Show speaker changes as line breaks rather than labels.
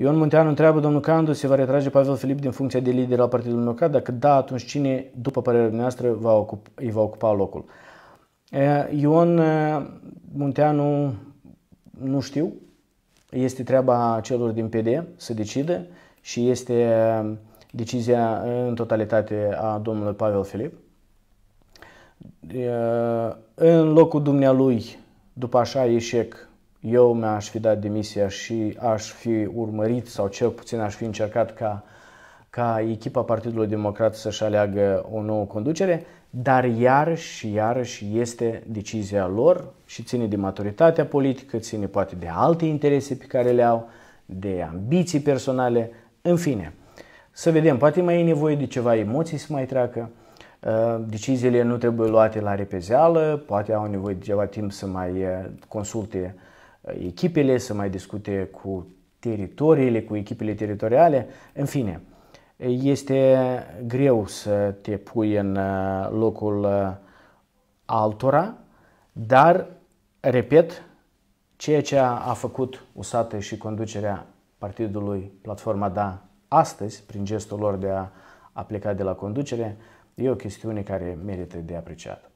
Ion Munteanu întreabă, domnul Candu, se va retrage Pavel Filip din funcția de lider al Partidului Democrat? Dacă da, atunci cine, după părerea noastră, va ocupa, îi va ocupa locul? Ion Munteanu, nu știu, este treaba celor din PD să decide și este decizia în totalitate a domnului Pavel Filip. În locul dumnealui, după așa eșec, eu mi-aș fi dat demisia și aș fi urmărit sau cel puțin aș fi încercat ca, ca echipa Partidului Democrat să-și aleagă o nouă conducere, dar iarăși și iarăși este decizia lor și ține de maturitatea politică, ține poate de alte interese pe care le au, de ambiții personale, în fine. Să vedem, poate mai e nevoie de ceva emoții să mai treacă, uh, deciziile nu trebuie luate la repezeală, poate au nevoie de ceva timp să mai uh, consulte uh, echipele, să mai discute cu teritoriile, cu echipele teritoriale, în fine, este greu să te pui în uh, locul uh, altora, dar, repet, ceea ce a făcut USATE și conducerea partidului Platforma Da astăzi, prin gestul lor de a, a de la conducere, e o chestiune care merită de apreciat.